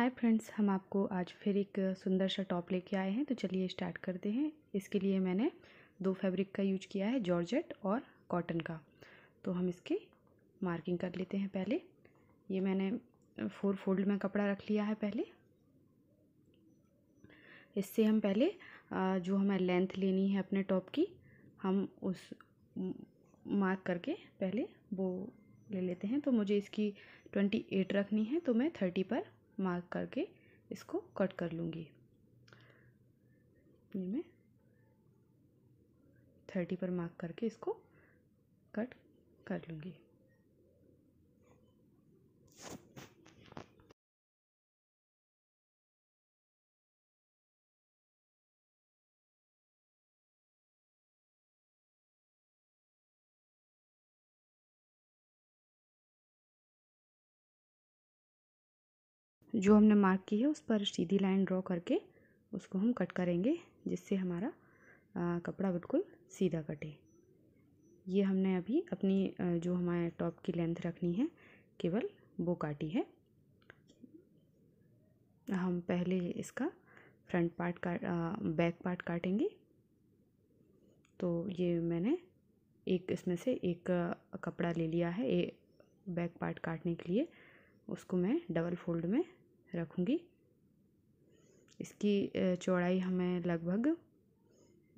Hi friends हम आपको आज फिर एक सुंदर सा टॉप लेके आए हैं तो चलिए स्टार्ट करते हैं इसके लिए मैंने दो फैब्रिक का यूज किया है जॉर्जेट और कॉटन का तो हम इसकी मार्किंग कर लेते हैं पहले ये मैंने फोर फोल्ड में कपड़ा रख लिया है पहले इससे हम पहले जो हमें लेंथ लेनी है अपने टॉप की हम उस मार्क करके पहले वो ले लेते हैं तो मुझे इसकी ट्वेंटी एट रखनी है तो मैं थर्टी पर मार्क करके इसको कट कर लूँगी ये मैं थर्टी पर मार्क करके इसको कट कर लूँगी जो हमने मार्क की है उस पर सीधी लाइन ड्रॉ करके उसको हम कट करेंगे जिससे हमारा आ, कपड़ा बिल्कुल सीधा कटे ये हमने अभी अपनी जो हमारे टॉप की लेंथ रखनी है केवल वो काटी है हम पहले इसका फ्रंट पार्ट काट बैक पार्ट काटेंगे तो ये मैंने एक इसमें से एक कपड़ा ले लिया है ए, बैक पार्ट काटने के लिए उसको मैं डबल फोल्ड में रखूँगी इसकी चौड़ाई हमें लगभग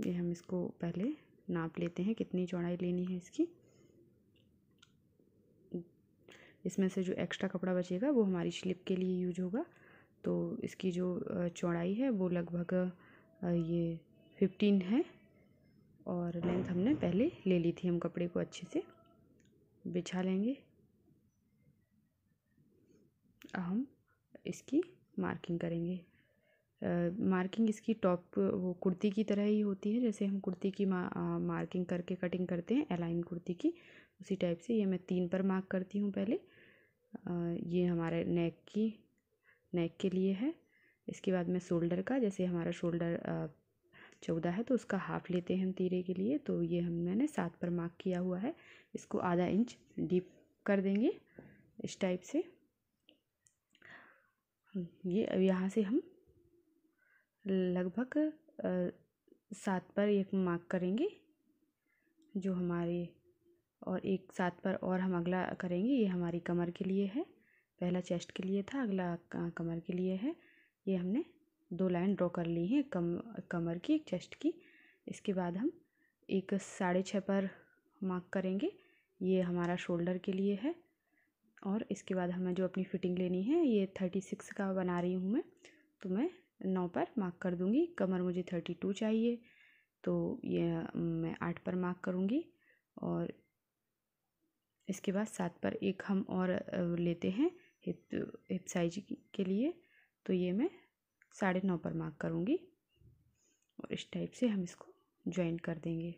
ये हम इसको पहले नाप लेते हैं कितनी चौड़ाई लेनी है इसकी इसमें से जो एक्स्ट्रा कपड़ा बचेगा वो हमारी स्लिप के लिए यूज होगा तो इसकी जो चौड़ाई है वो लगभग ये फिफ्टीन है और लेंथ हमने पहले ले ली थी हम कपड़े को अच्छे से बिछा लेंगे हम इसकी मार्किंग करेंगे मार्किंग इसकी टॉप वो कुर्ती की तरह ही होती है जैसे हम कुर्ती की आ, मार्किंग करके कटिंग करते हैं एलाइन कुर्ती की उसी टाइप से ये मैं तीन पर मार्क करती हूँ पहले आ, ये हमारे नेक की नेक के लिए है इसके बाद में शोल्डर का जैसे हमारा शोल्डर चौदह है तो उसका हाफ लेते हैं हम तीरे के लिए तो ये हम मैंने सात पर मार्क किया हुआ है इसको आधा इंच डीप कर देंगे इस टाइप से ये अब यहाँ से हम लगभग सात पर एक मार्क करेंगे जो हमारे और एक सात पर और हम अगला करेंगे ये हमारी कमर के लिए है पहला चेस्ट के लिए था अगला कमर के लिए है ये हमने दो लाइन ड्रॉ कर ली है कम कमर की एक चेस्ट की इसके बाद हम एक साढ़े छः पर मार्क करेंगे ये हमारा शोल्डर के लिए है और इसके बाद हमें जो अपनी फिटिंग लेनी है ये थर्टी सिक्स का बना रही हूँ मैं तो मैं नौ पर मार्क कर दूँगी कमर मुझे थर्टी टू चाहिए तो ये मैं आठ पर मार्क करूँगी और इसके बाद सात पर एक हम और लेते हैं हिप हिप साइज के लिए तो ये मैं साढ़े नौ पर मार्क करूँगी और इस टाइप से हम इसको ज्वाइन कर देंगे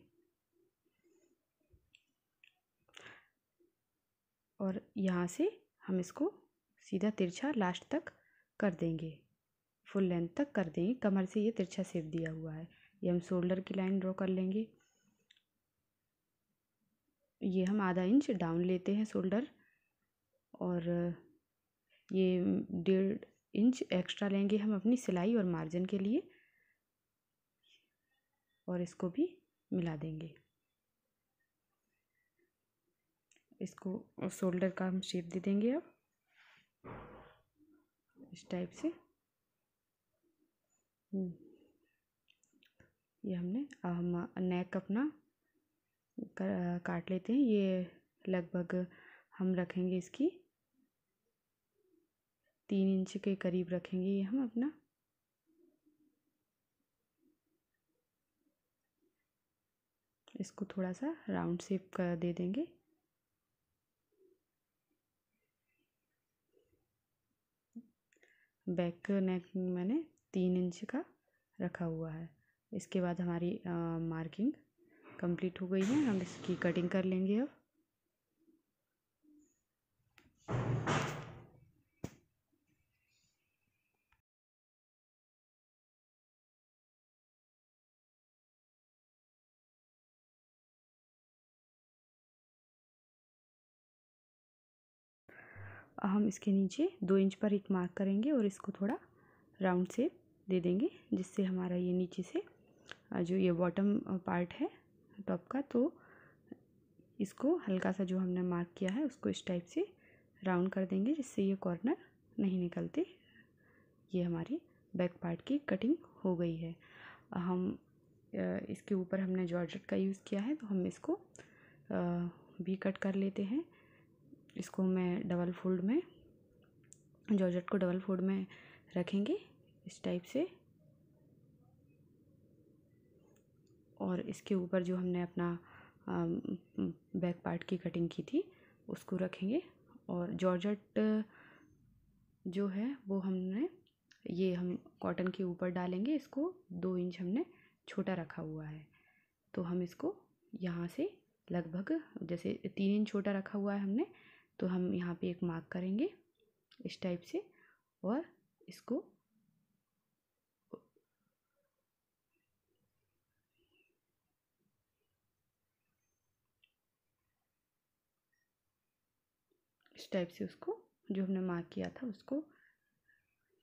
और यहाँ से हम इसको सीधा तिरछा लास्ट तक कर देंगे फुल लेंथ तक कर देंगे कमर से ये तिरछा सेप दिया हुआ है ये हम शोल्डर की लाइन ड्रॉ कर लेंगे ये हम आधा इंच डाउन लेते हैं शोल्डर और ये डेढ़ इंच एक्स्ट्रा लेंगे हम अपनी सिलाई और मार्जिन के लिए और इसको भी मिला देंगे इसको शोल्डर का हम शेप दे देंगे अब इस टाइप से हम्म। ये हमने अब हम नेक अपना कर, काट लेते हैं ये लगभग हम रखेंगे इसकी तीन इंच के करीब रखेंगे ये हम अपना इसको थोड़ा सा राउंड शेप का दे देंगे बैक नेक मैंने तीन इंच का रखा हुआ है इसके बाद हमारी मार्किंग कंप्लीट हो गई है हम इसकी कटिंग कर लेंगे अब हम इसके नीचे दो इंच पर एक मार्क करेंगे और इसको थोड़ा राउंड से दे देंगे जिससे हमारा ये नीचे से जो ये बॉटम पार्ट है टॉप का तो इसको हल्का सा जो हमने मार्क किया है उसको इस टाइप से राउंड कर देंगे जिससे ये कॉर्नर नहीं निकलते ये हमारी बैक पार्ट की कटिंग हो गई है हम इसके ऊपर हमने जॉर्जेट का यूज़ किया है तो हम इसको भी कट कर लेते हैं इसको मैं डबल फोल्ड में जॉर्जेट को डबल फोल्ड में रखेंगे इस टाइप से और इसके ऊपर जो हमने अपना बैक पार्ट की कटिंग की थी उसको रखेंगे और जॉर्जेट जो है वो हमने ये हम कॉटन के ऊपर डालेंगे इसको दो इंच हमने छोटा रखा हुआ है तो हम इसको यहाँ से लगभग जैसे तीन इंच छोटा रखा हुआ है हमने तो हम यहाँ पे एक मार्क करेंगे इस टाइप से और इसको इस टाइप से उसको जो हमने मार्क किया था उसको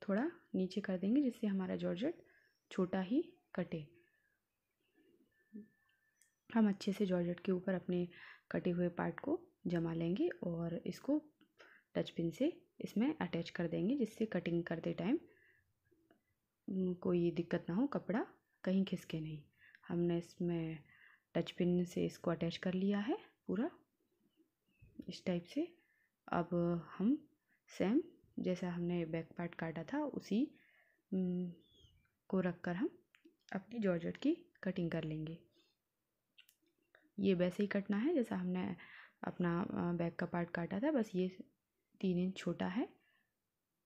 थोड़ा नीचे कर देंगे जिससे हमारा जॉर्जेट छोटा ही कटे हम अच्छे से जॉर्जेट के ऊपर अपने कटे हुए पार्ट को जमा लेंगे और इसको टचपिन से इसमें अटैच कर देंगे जिससे कटिंग करते टाइम कोई दिक्कत ना हो कपड़ा कहीं खिसके नहीं हमने इसमें टचपिन से इसको अटैच कर लिया है पूरा इस टाइप से अब हम सेम जैसा हमने बैक पार्ट काटा था उसी को रख कर हम अपनी जॉर्जेट की कटिंग कर लेंगे ये वैसे ही कटना है जैसा हमने अपना बैक का पार्ट काटा था बस ये तीन इंच छोटा है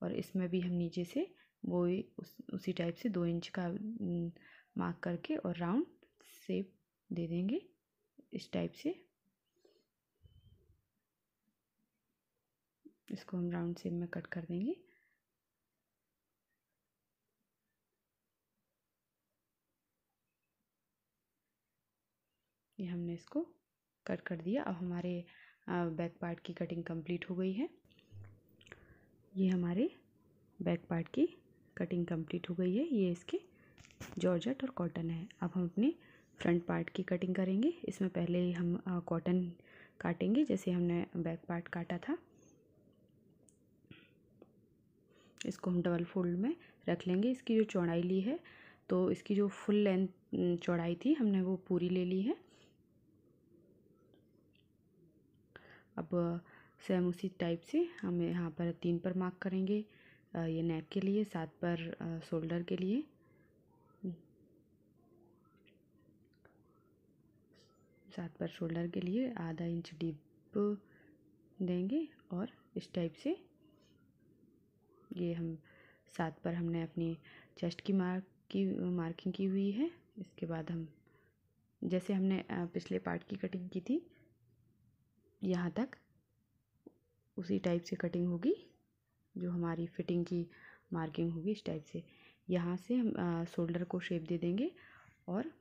और इसमें भी हम नीचे से वो उस उसी टाइप से दो इंच का मार्क करके और राउंड सेप दे देंगे इस टाइप से इसको हम राउंड सेप में कट कर देंगे ये हमने इसको कट कर दिया अब हमारे बैक पार्ट की कटिंग कंप्लीट हो गई है ये हमारे बैक पार्ट की कटिंग कंप्लीट हो गई है ये इसके जॉर्जेट और कॉटन है अब हम अपने फ्रंट पार्ट की कटिंग करेंगे इसमें पहले हम कॉटन काटेंगे जैसे हमने बैक पार्ट काटा था इसको हम डबल फोल्ड में रख लेंगे इसकी जो चौड़ाई ली है तो इसकी जो फुल लेंथ चौड़ाई थी हमने वो पूरी ले ली है अब सेम उसी टाइप से हम यहाँ पर तीन पर मार्क करेंगे ये नेक के लिए सात पर शोल्डर के लिए सात पर शोल्डर के लिए आधा इंच डीप देंगे और इस टाइप से ये हम सात पर हमने अपनी चेस्ट की मार्क की मार्किंग की हुई है इसके बाद हम जैसे हमने पिछले पार्ट की कटिंग की थी यहाँ तक उसी टाइप से कटिंग होगी जो हमारी फिटिंग की मार्किंग होगी इस टाइप से यहाँ से हम शोल्डर को शेप दे देंगे और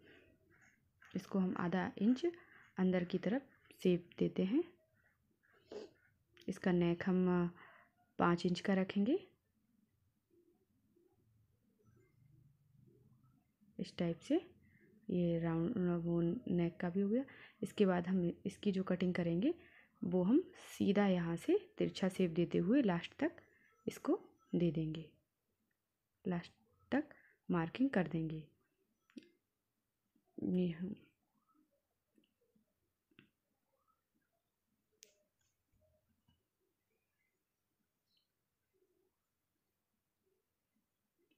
इसको हम आधा इंच अंदर की तरफ सेप देते हैं इसका नेक हम पाँच इंच का रखेंगे इस टाइप से ये राउंड वो नेक का भी हो गया इसके बाद हम इसकी जो कटिंग करेंगे वो हम सीधा यहाँ से तिरछा सेप देते हुए लास्ट तक इसको दे देंगे लास्ट तक मार्किंग कर देंगे ये हम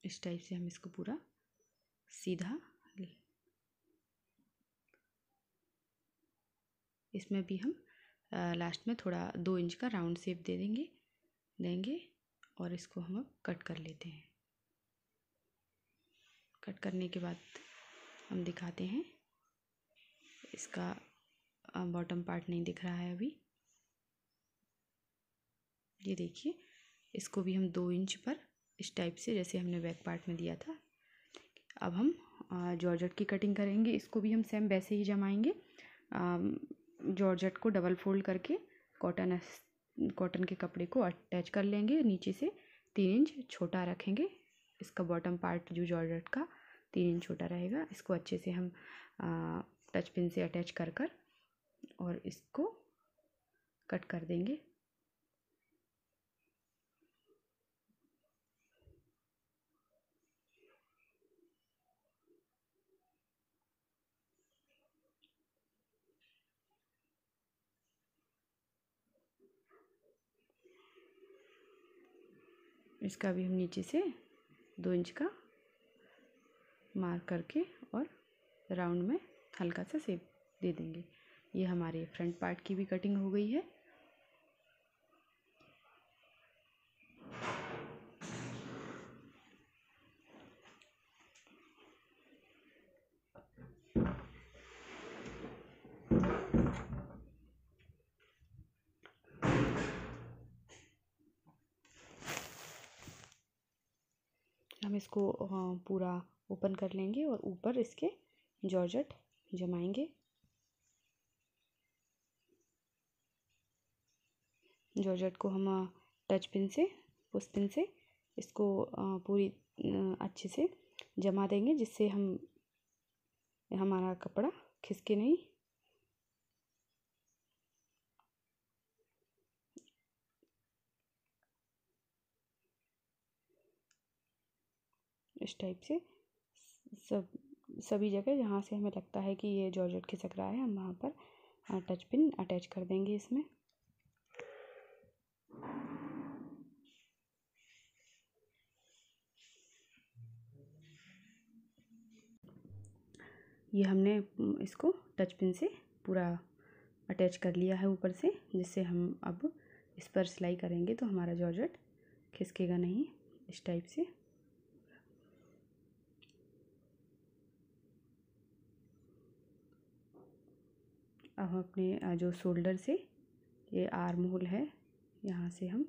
इस टाइप से हम इसको पूरा सीधा इसमें भी हम लास्ट में थोड़ा दो इंच का राउंड शेप दे देंगे देंगे और इसको हम अब कट कर लेते हैं कट करने के बाद हम दिखाते हैं इसका बॉटम पार्ट नहीं दिख रहा है अभी ये देखिए इसको भी हम दो इंच पर इस टाइप से जैसे हमने बैक पार्ट में दिया था अब हम जॉर्जट की कटिंग करेंगे इसको भी हम सेम वैसे ही जमाएंगे जॉर्जेट को डबल फोल्ड करके कॉटन कॉटन के कपड़े को अटैच कर लेंगे नीचे से तीन इंच छोटा रखेंगे इसका बॉटम पार्ट जो जॉर्जेट का तीन इंच छोटा रहेगा इसको अच्छे से हम टच पिन से अटैच कर कर और इसको कट कर देंगे इसका भी हम नीचे से दो इंच का मार्क करके और राउंड में हल्का सा सेप दे देंगे ये हमारे फ्रंट पार्ट की भी कटिंग हो गई है इसको हाँ, पूरा ओपन कर लेंगे और ऊपर इसके जॉर्जट जमाएंगे जॉर्जट को हम हाँ, टच पिन से उस पिन से इसको हाँ, पूरी अच्छे से जमा देंगे जिससे हम हमारा कपड़ा खिसके नहीं इस टाइप से सब सभी जगह जहाँ से हमें लगता है कि ये जॉर्जेट खिसक रहा है हम वहाँ पर टच पिन अटैच कर देंगे इसमें ये हमने इसको टच पिन से पूरा अटैच कर लिया है ऊपर से जिससे हम अब इस पर सिलाई करेंगे तो हमारा जॉर्जेट खिसकेगा नहीं इस टाइप से अब हम अपने जो शोल्डर से ये आर्म होल है यहाँ से हम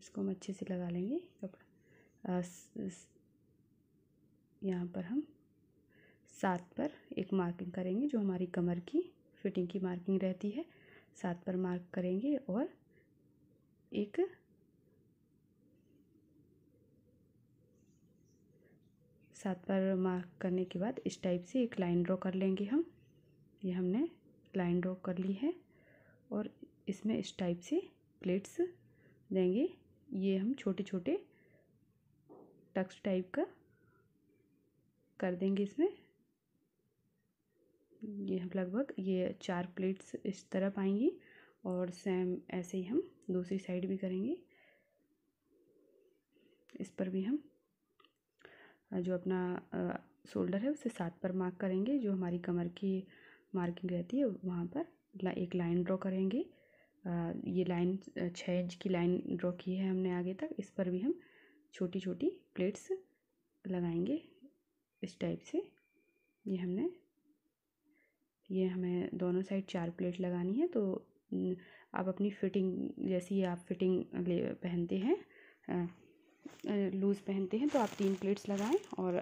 इसको हम अच्छे से लगा लेंगे कपड़ा यहाँ पर हम सात पर एक मार्किंग करेंगे जो हमारी कमर की फिटिंग की मार्किंग रहती है सात पर मार्क करेंगे और एक सात पर मार्क करने के बाद इस टाइप से एक लाइन ड्रॉ कर लेंगे हम ये हमने लाइन ड्रॉ कर ली है और इसमें इस टाइप से प्लेट्स देंगे ये हम छोटे छोटे टक्स टाइप का कर देंगे इसमें ये हम लगभग ये चार प्लेट्स इस तरफ आएंगी और सेम ऐसे ही हम दूसरी साइड भी करेंगे इस पर भी हम जो अपना शोल्डर है उसे सात पर मार्क करेंगे जो हमारी कमर की मार्किंग रहती है वहाँ पर एक लाइन ड्रॉ करेंगे ये लाइन छः इंच की लाइन ड्रॉ की है हमने आगे तक इस पर भी हम छोटी छोटी प्लेट्स लगाएंगे इस टाइप से ये हमने ये हमें दोनों साइड चार प्लेट लगानी है तो आप अपनी फिटिंग जैसी आप फिटिंग ले पहनते हैं लूज़ पहनते हैं तो आप तीन प्लेट्स लगाएं और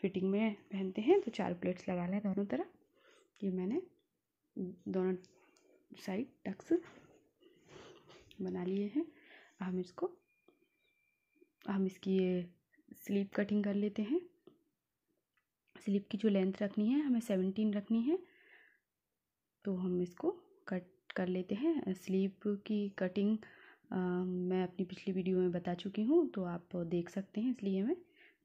फिटिंग में पहनते हैं तो चार प्लेट्स लगा लें दोनों तरफ ये मैंने दोनों साइड टक्स बना लिए हैं हम इसको हम इसकी ये स्लीप कटिंग कर लेते हैं स्लीप की जो लेंथ रखनी है हमें सेवनटीन रखनी है तो हम इसको कट कर लेते हैं स्लीप की कटिंग आ, मैं अपनी पिछली वीडियो में बता चुकी हूँ तो आप देख सकते हैं इसलिए मैं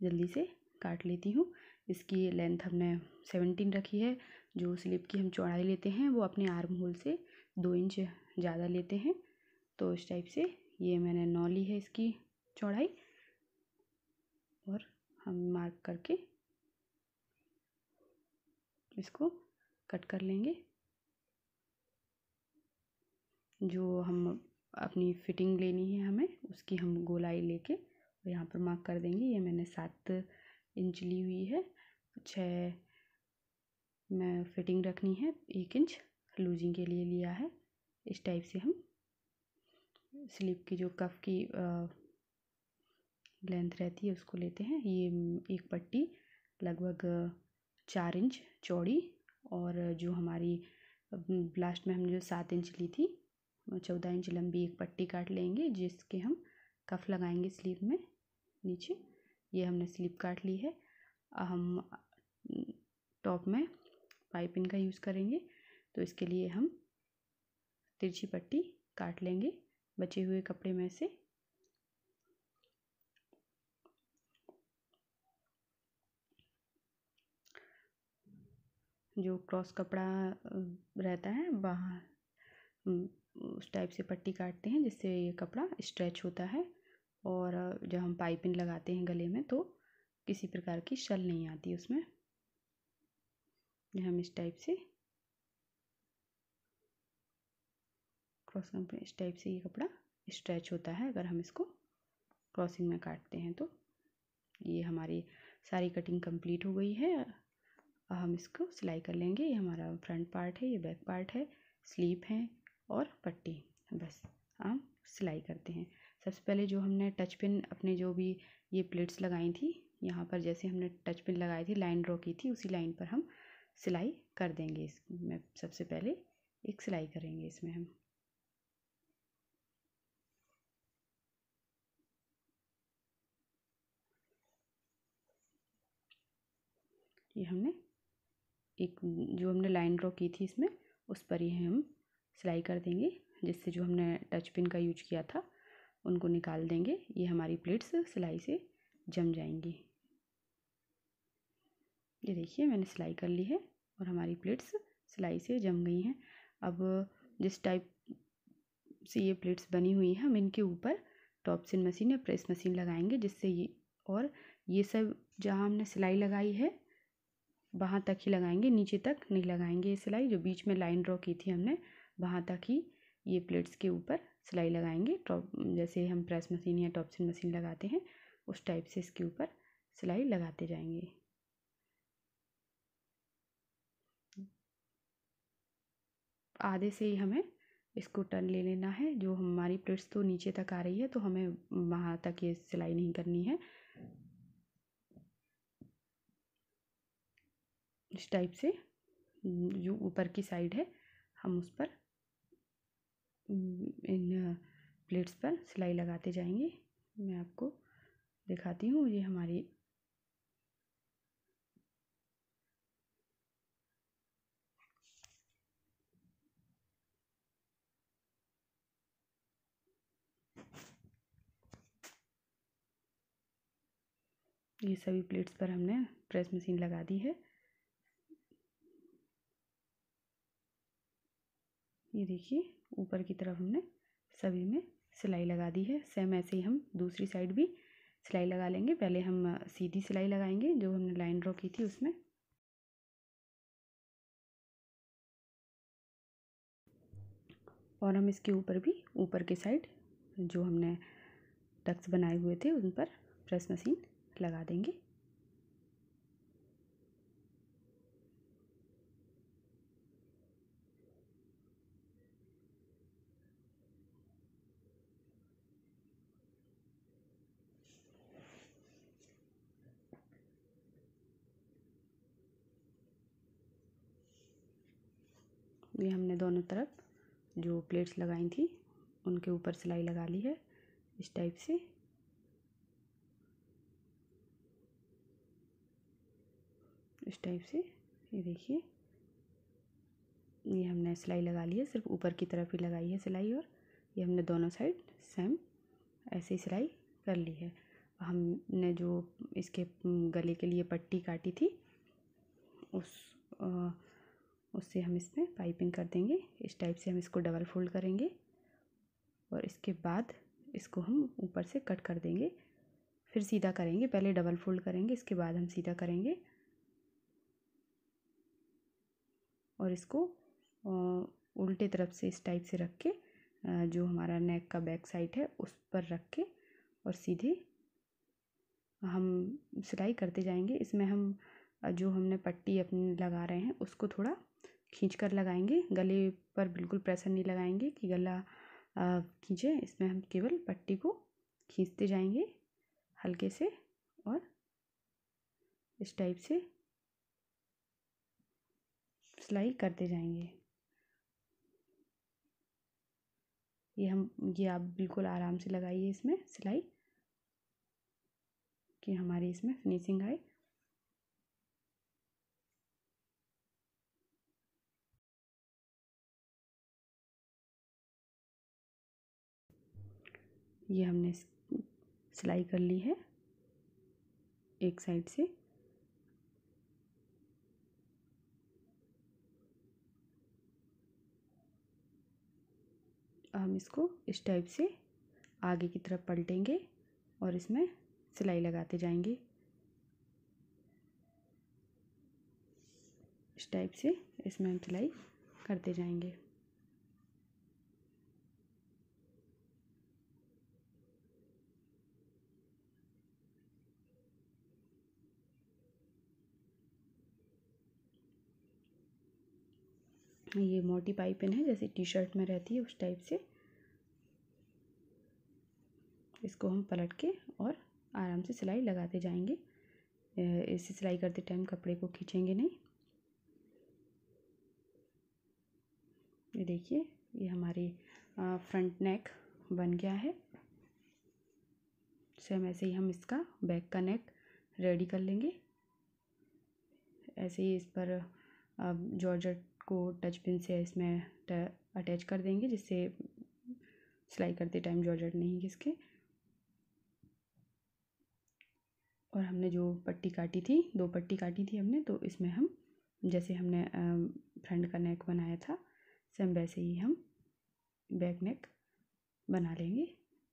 जल्दी से काट लेती हूँ इसकी लेंथ हमने सेवनटीन रखी है जो स्लिप की हम चौड़ाई लेते हैं वो अपने आर्म होल से दो इंच ज़्यादा लेते हैं तो इस टाइप से ये मैंने नौ ली है इसकी चौड़ाई और हम मार्क करके इसको कट कर लेंगे जो हम अपनी फिटिंग लेनी है हमें उसकी हम गोलाई लेके और यहाँ पर मार्क कर देंगे ये मैंने सात इंच ली हुई है छः फिटिंग रखनी है एक इंच लूजिंग के लिए लिया है इस टाइप से हम स्लीप की जो कफ की लेंथ रहती है उसको लेते हैं ये एक पट्टी लगभग चार इंच चौड़ी और जो हमारी लास्ट में हमने जो सात इंच ली थी चौदह इंच लंबी एक पट्टी काट लेंगे जिसके हम कफ लगाएंगे स्लीव में नीचे ये हमने स्लीप काट ली है हम टॉप में पाइपिन का यूज़ करेंगे तो इसके लिए हम तिरछी पट्टी काट लेंगे बचे हुए कपड़े में से जो क्रॉस कपड़ा रहता है वहाँ उस टाइप से पट्टी काटते हैं जिससे ये कपड़ा स्ट्रेच होता है और जब हम पाइपिंग लगाते हैं गले में तो किसी प्रकार की शल नहीं आती उसमें हम इस टाइप से क्रॉसिंग इस टाइप से ये कपड़ा स्ट्रेच होता है अगर हम इसको क्रॉसिंग में काटते हैं तो ये हमारी सारी कटिंग कंप्लीट हो गई है और हम इसको सिलाई कर लेंगे ये हमारा फ्रंट पार्ट है ये बैक पार्ट है स्लीप है और पट्टी बस हम सिलाई करते हैं सबसे पहले जो हमने टच पिन अपने जो भी ये प्लेट्स लगाई थी यहाँ पर जैसे हमने टच पिन लगाई थी लाइन ड्रॉ की थी उसी लाइन पर हम सिलाई कर देंगे इसमें सबसे पहले एक सिलाई करेंगे इसमें हम ये हमने एक जो हमने लाइन ड्रॉ की थी इसमें उस पर ही हम सिलाई कर देंगे जिससे जो हमने टच पिन का यूज किया था उनको निकाल देंगे ये हमारी प्लेट्स सिलाई से जम जाएंगी ये देखिए मैंने सिलाई कर ली है और हमारी प्लेट्स सिलाई से जम गई हैं अब जिस टाइप से ये प्लेट्स बनी हुई हैं हम इनके ऊपर टॉपसिन मशीन या प्रेस मशीन लगाएंगे जिससे ये और ये सब जहाँ हमने सिलाई लगाई है वहाँ तक ही लगाएंगे नीचे तक नहीं लगाएंगे ये सिलाई जो बीच में लाइन ड्रॉ की थी हमने वहाँ तक ही ये प्लेट्स के ऊपर सिलाई लगाएंगे टॉप जैसे हम प्रेस मशीन या टॉपसिन मशीन लगाते हैं उस टाइप से इसके ऊपर सिलाई लगाते जाएंगे आधे से ही हमें इसको टर्न ले लेना है जो हमारी प्लेट्स तो नीचे तक आ रही है तो हमें वहाँ तक ये सिलाई नहीं करनी है इस टाइप से जो ऊपर की साइड है हम उस पर इन प्लेट्स पर सिलाई लगाते जाएंगे मैं आपको दिखाती हूँ ये हमारी ये सभी प्लेट्स पर हमने प्रेस मशीन लगा दी है ये देखिए ऊपर की तरफ हमने सभी में सिलाई लगा दी है सेम ऐसे ही हम दूसरी साइड भी सिलाई लगा लेंगे पहले हम सीधी सिलाई लगाएंगे जो हमने लाइन ड्रॉ की थी उसमें और हम इसके ऊपर भी ऊपर के साइड जो हमने टक्स बनाए हुए थे उन पर प्रेस मशीन लगा देंगे ये हमने दोनों तरफ जो प्लेट्स लगाई थी उनके ऊपर सिलाई लगा ली है इस टाइप से इस टाइप से ये देखिए ये हमने सिलाई लगा ली है सिर्फ ऊपर की तरफ ही लगाई है सिलाई और ये हमने दोनों साइड सेम ऐसी सिलाई कर ली है हमने जो इसके गले के लिए पट्टी काटी थी उस आ, उससे हम इसमें पाइपिंग कर देंगे इस टाइप से हम इसको डबल फोल्ड करेंगे और इसके बाद इसको हम ऊपर से कट कर देंगे फिर सीधा करेंगे पहले डबल फोल्ड करेंगे इसके बाद हम सीधा करेंगे और इसको उल्टे तरफ से इस टाइप से रख के जो हमारा नेक का बैक साइड है उस पर रख के और सीधे हम सिलाई करते जाएंगे इसमें हम जो हमने पट्टी अपनी लगा रहे हैं उसको थोड़ा खींच कर लगाएंगे गले पर बिल्कुल प्रेशर नहीं लगाएंगे कि गला खींचे इसमें हम केवल पट्टी को खींचते जाएंगे हल्के से और इस टाइप से सिलाई करते जाएंगे ये हम ये आप बिल्कुल आराम से लगाइए इसमें सिलाई कि हमारी इसमें फिनिशिंग आए ये हमने सिलाई कर ली है एक साइड से हम इसको इस टाइप से आगे की तरफ पलटेंगे और इसमें सिलाई लगाते जाएंगे इस टाइप से इसमें हम सिलाई करते जाएंगे ये मोटी पाइपिन है जैसे टी शर्ट में रहती है उस टाइप से इसको हम पलट के और आराम से सिलाई लगाते जाएंगे इसे सिलाई करते टाइम कपड़े को खींचेंगे नहीं ये देखिए ये हमारी फ्रंट नेक बन गया है सेम ऐसे ही हम इसका बैक का नेक रेडी कर लेंगे ऐसे ही इस पर जॉर्जेट को टच पिन से इसमें अटैच कर देंगे जिससे सिलाई करते टाइम जॉर्जेट नहीं किसके और हमने जो पट्टी काटी थी दो पट्टी काटी थी हमने तो इसमें हम जैसे हमने फ्रंट का नेक बनाया था सेम वैसे ही हम बैक नेक बना लेंगे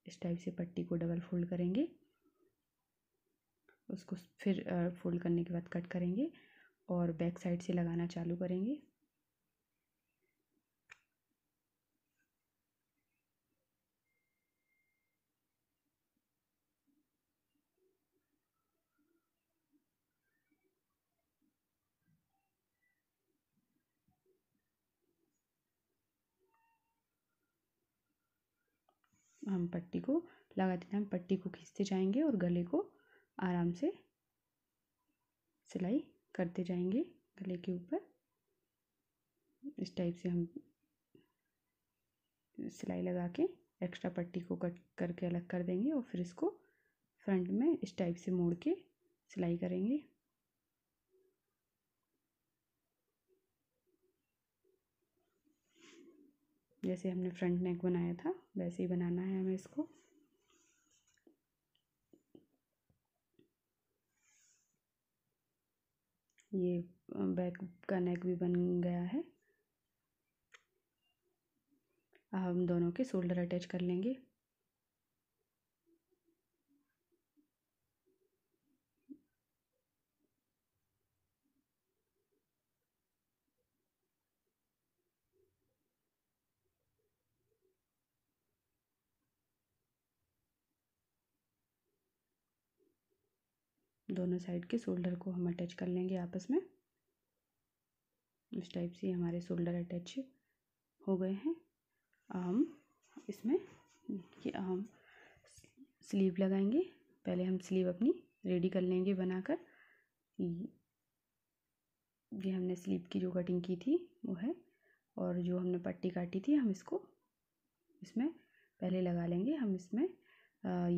इस टाइप से पट्टी को डबल फोल्ड करेंगे उसको फिर फोल्ड करने के बाद कट करेंगे और बैक साइड से लगाना चालू करेंगे हम पट्टी को लगाते टाइम पट्टी को खींचते जाएंगे और गले को आराम से सिलाई करते जाएंगे गले के ऊपर इस टाइप से हम सिलाई लगा के एक्स्ट्रा पट्टी को कट करके अलग कर देंगे और फिर इसको फ्रंट में इस टाइप से मोड़ के सिलाई करेंगे जैसे हमने फ्रंट नेक बनाया था वैसे ही बनाना है हमें इसको ये बैक का नेक भी बन गया है अब हम दोनों के शोल्डर अटैच कर लेंगे दोनों साइड के शोल्डर को हम अटैच कर लेंगे आपस में इस टाइप से हमारे शोल्डर अटैच हो गए हैं हम इसमें ये हम स्लीव लगाएंगे पहले हम स्लीव अपनी रेडी कर लेंगे बनाकर ये हमने स्लीव की जो कटिंग की थी वो है और जो हमने पट्टी काटी थी हम इसको इसमें पहले लगा लेंगे हम इसमें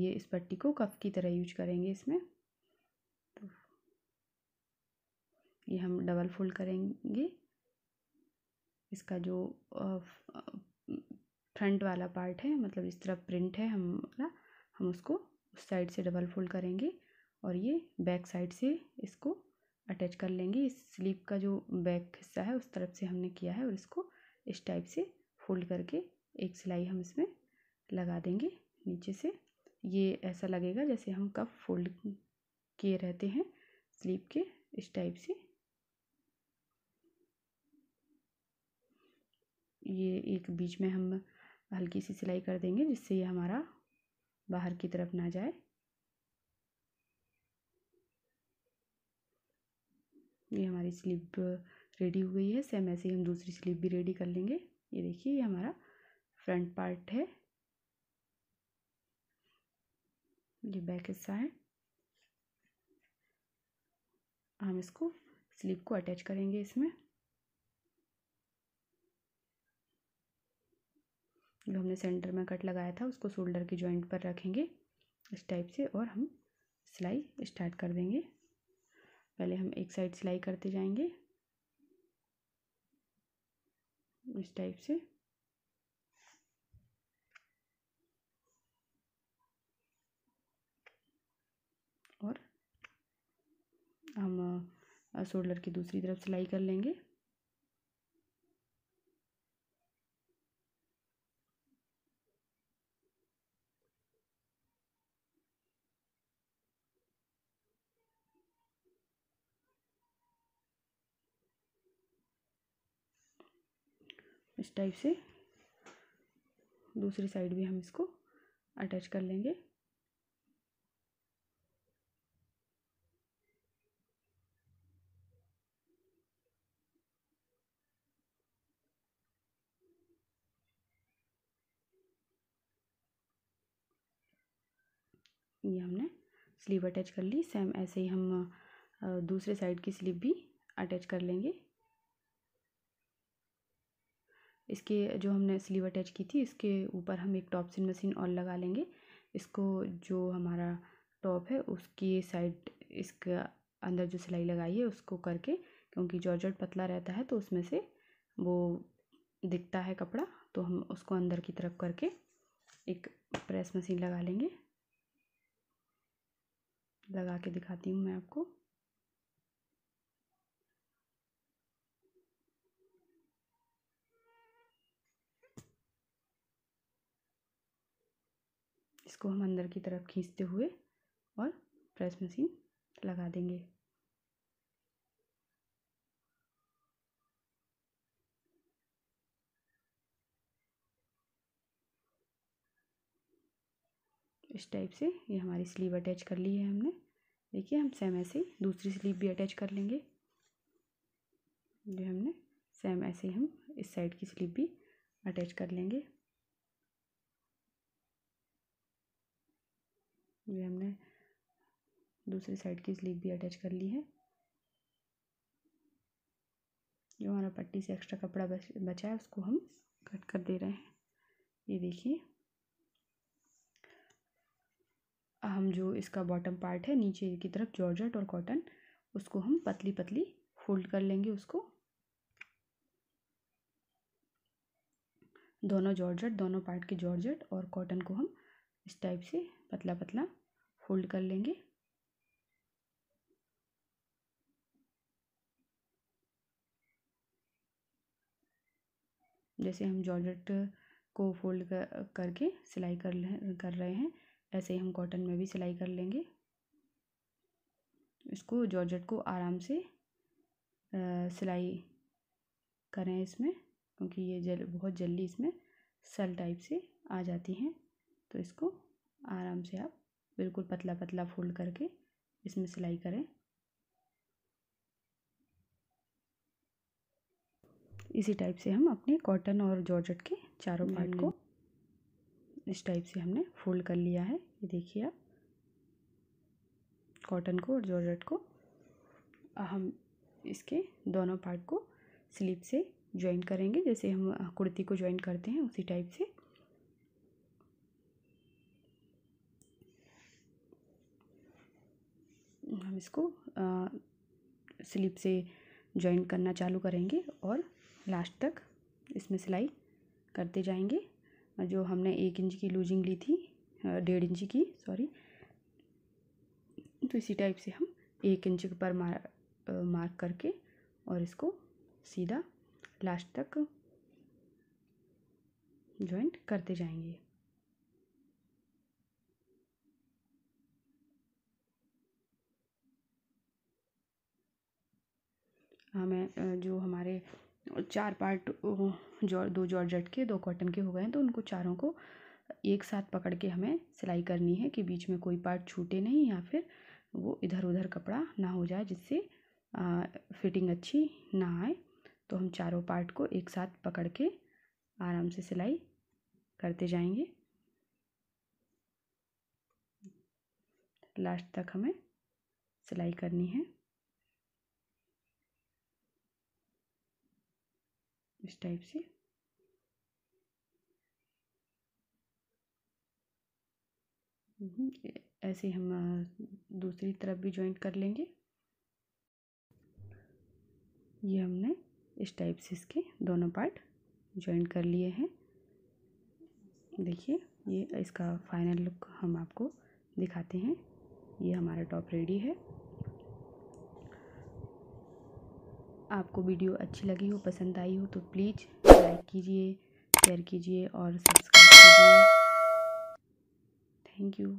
ये इस पट्टी को कफ की तरह यूज करेंगे इसमें ये हम डबल फोल्ड करेंगे इसका जो फ्रंट वाला पार्ट है मतलब इस तरफ प्रिंट है हमारा हम उसको उस साइड से डबल फोल्ड करेंगे और ये बैक साइड से इसको अटैच कर लेंगे इस स्लीव का जो बैक हिस्सा है उस तरफ से हमने किया है और इसको इस टाइप से फोल्ड करके एक सिलाई हम इसमें लगा देंगे नीचे से ये ऐसा लगेगा जैसे हम कप फोल्ड किए रहते हैं स्लीव के इस टाइप से ये एक बीच में हम हल्की सी सिलाई कर देंगे जिससे ये हमारा बाहर की तरफ ना जाए ये हमारी स्लीप रेडी हो गई है सेम ऐसे ही हम दूसरी स्लीप भी रेडी कर लेंगे ये देखिए ये हमारा फ्रंट पार्ट है ये बैक हिस्सा है हम इसको स्लीप को अटैच करेंगे इसमें जो हमने सेंटर में कट लगाया था उसको शोल्डर की ज्वाइंट पर रखेंगे इस टाइप से और हम सिलाई स्टार्ट कर देंगे पहले हम एक साइड सिलाई करते जाएंगे इस टाइप से और हम शोल्डर की दूसरी तरफ सिलाई कर लेंगे इस टाइप से दूसरी साइड भी हम इसको अटैच कर लेंगे ये हमने स्लीव अटैच कर ली सेम ऐसे ही हम दूसरे साइड की स्लीव भी अटैच कर लेंगे इसके जो हमने स्लीव अटैच की थी इसके ऊपर हम एक टॉप सिन मशीन और लगा लेंगे इसको जो हमारा टॉप है उसकी साइड इसका अंदर जो सिलाई लगाई है उसको करके क्योंकि जॉर्जट पतला रहता है तो उसमें से वो दिखता है कपड़ा तो हम उसको अंदर की तरफ करके एक प्रेस मशीन लगा लेंगे लगा के दिखाती हूँ मैं आपको इसको हम अंदर की तरफ खींचते हुए और प्रेस मशीन लगा देंगे इस टाइप से ये हमारी स्लीव अटैच कर ली है हमने देखिए हम सेम ऐसे ही दूसरी स्लीव भी अटैच कर लेंगे जो हमने सेम ऐसे ही हम इस साइड की स्लीव भी अटैच कर लेंगे ये हमने दूसरी साइड की स्लीव भी अटैच कर ली है जो हमारा पट्टी से एक्स्ट्रा कपड़ा बच बचा है उसको हम कट कर दे रहे हैं ये देखिए हम जो इसका बॉटम पार्ट है नीचे की तरफ जॉर्जट और कॉटन उसको हम पतली पतली फोल्ड कर लेंगे उसको दोनों जॉर्जट दोनों पार्ट के जॉर्जट और कॉटन को हम इस टाइप से पतला पतला फोल्ड कर लेंगे जैसे हम जॉर्जेट को फोल्ड कर, करके सिलाई कर कर रहे हैं ऐसे ही हम कॉटन में भी सिलाई कर लेंगे इसको जॉर्जेट को आराम से आ, सिलाई करें इसमें क्योंकि ये जल बहुत जल्दी इसमें सल टाइप से आ जाती हैं तो इसको आराम से आप बिल्कुल पतला पतला फोल्ड करके इसमें सिलाई करें इसी टाइप से हम अपने कॉटन और जॉर्जेट के चारों पार्ट को हम्म। इस टाइप से हमने फोल्ड कर लिया है ये देखिए आप कॉटन को और जॉर्जेट को हम इसके दोनों पार्ट को स्लीव से ज्वाइन करेंगे जैसे हम कुर्ती को ज्वाइन करते हैं उसी टाइप से हम इसको स्लीप से ज्वाइन करना चालू करेंगे और लास्ट तक इसमें सिलाई करते जाएंगे जो हमने एक इंच की लूजिंग ली थी डेढ़ इंच की सॉरी तो इसी टाइप से हम एक इंच पर मार मार्क करके और इसको सीधा लास्ट तक जॉइंट करते जाएंगे हमें जो हमारे चार पार्ट जो दो जॉर्जेट के दो कॉटन के हो गए हैं तो उनको चारों को एक साथ पकड़ के हमें सिलाई करनी है कि बीच में कोई पार्ट छूटे नहीं या फिर वो इधर उधर कपड़ा ना हो जाए जिससे फिटिंग अच्छी ना आए तो हम चारों पार्ट को एक साथ पकड़ के आराम से सिलाई करते जाएंगे लास्ट तक हमें सिलाई करनी है इस टाइप से हम्म, ऐसे हम दूसरी तरफ भी ज्वाइंट कर लेंगे ये हमने इस टाइप से इसके दोनों पार्ट ज्वाइंट कर लिए हैं देखिए ये इसका फाइनल लुक हम आपको दिखाते हैं ये हमारा टॉप रेडी है आपको वीडियो अच्छी लगी हो पसंद आई हो तो प्लीज़ लाइक कीजिए शेयर कीजिए और सब्सक्राइब कीजिए थैंक यू